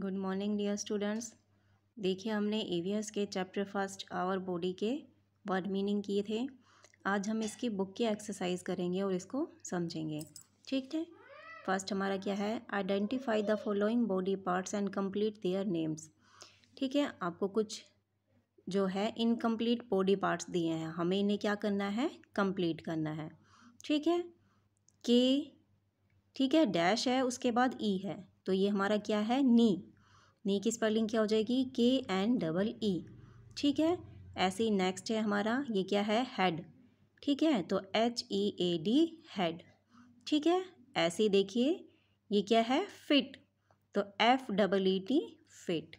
good morning dear students देखिए हमने EVS के चैप्टर फर्स्ट आवर बॉडी के वर्ड मीनिंग किए थे आज हम इसकी बुक की एक्सरसाइज करेंगे और इसको समझेंगे ठीक है फर्स्ट हमारा क्या है identify the following body parts and complete their names ठीक है आपको कुछ जो है इनकम्प्लीट बॉडी पार्ट्स दिए हैं हमें इन्हें क्या करना है कम्प्लीट करना है ठीक है के ठीक है डैश है उसके बाद ई e है तो ये हमारा क्या है नी नी की स्पेलिंग क्या हो जाएगी के एन डबल ई ठीक है ऐसे ही नेक्स्ट है हमारा ये क्या है हेड ठीक है तो H E A D head ठीक है ऐसे ही देखिए ये क्या है फिट तो F double E T feet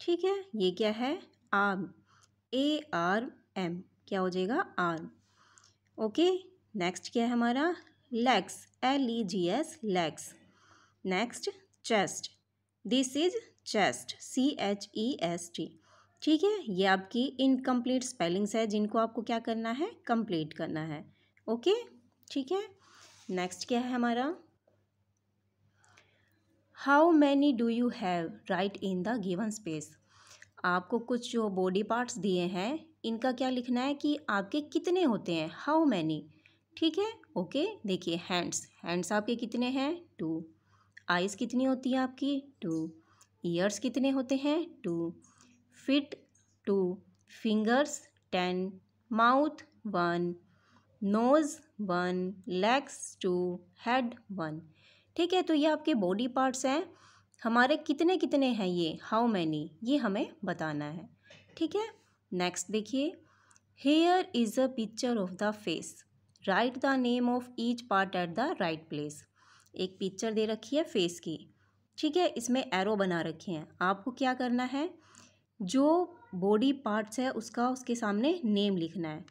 ठीक है ये क्या है आर्म ए आर एम क्या हो जाएगा आर्म ओके नेक्स्ट क्या है हमारा legs L E G S legs next chest this is chest C H E S T ठीक है ये आपकी इनकम्प्लीट स्पेलिंग्स है जिनको आपको क्या करना है कंप्लीट करना है ओके ठीक है नेक्स्ट क्या है हमारा how many do you have write in the given space आपको कुछ जो बॉडी पार्ट्स दिए हैं इनका क्या लिखना है कि आपके कितने होते हैं हाउ मैनी ठीक है ओके देखिए हैंड्स हैंड्स आपके कितने हैं टू आइज़ कितनी होती है आपकी टू ईयर्स कितने होते हैं two feet two fingers ten mouth one nose one legs two head one ठीक है तो ये आपके बॉडी पार्ट्स हैं हमारे कितने कितने हैं ये हाउ मैनी ये हमें बताना है ठीक है नेक्स्ट देखिए here is a picture of the face write the name of each part at the right place एक पिक्चर दे रखी है फेस की ठीक है इसमें एरो बना रखे हैं आपको क्या करना है जो बॉडी पार्ट्स है उसका उसके सामने नेम लिखना है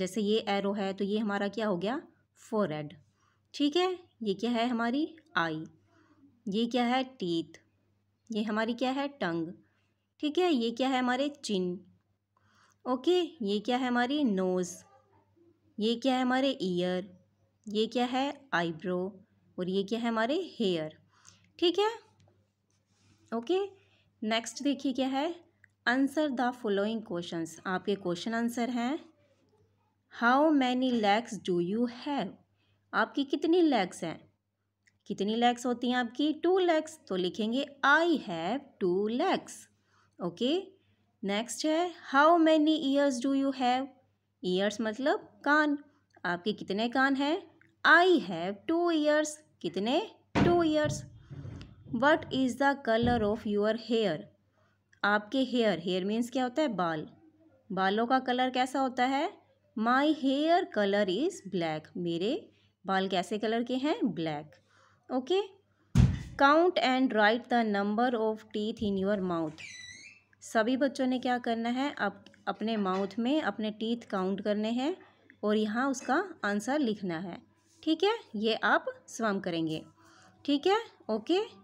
जैसे ये एरो है तो ये हमारा क्या हो गया फोर ठीक है ये क्या है हमारी आई ये क्या है टीथ ये हमारी क्या है टंग ठीक है ये क्या है हमारे चिन ओके ये क्या है हमारी नोज़ ये क्या है हमारे ईयर ये क्या है आईब्रो और ये क्या है हमारे हेयर ठीक है ओके नेक्स्ट देखिए क्या है आंसर द फॉलोइंग क्वेश्चंस आपके क्वेश्चन आंसर हैं how many legs do you have आपकी कितनी लेग्स हैं कितनी लेग्स होती हैं आपकी टू लेग्स तो लिखेंगे I have two legs okay next है how many ears do you have ears मतलब कान आपके कितने कान हैं आई हैव टू ईयर्स कितने two ears what is the colour of your hair आपके हेयर हेयर मीन्स क्या होता है बाल बालों का कलर कैसा होता है my hair colour is black मेरे बाल कैसे कलर के हैं black okay count and write the number of teeth in your mouth सभी बच्चों ने क्या करना है आप अपने माउथ में अपने टीथ काउंट करने हैं और यहाँ उसका आंसर लिखना है ठीक है ये आप स्वम करेंगे ठीक है ओके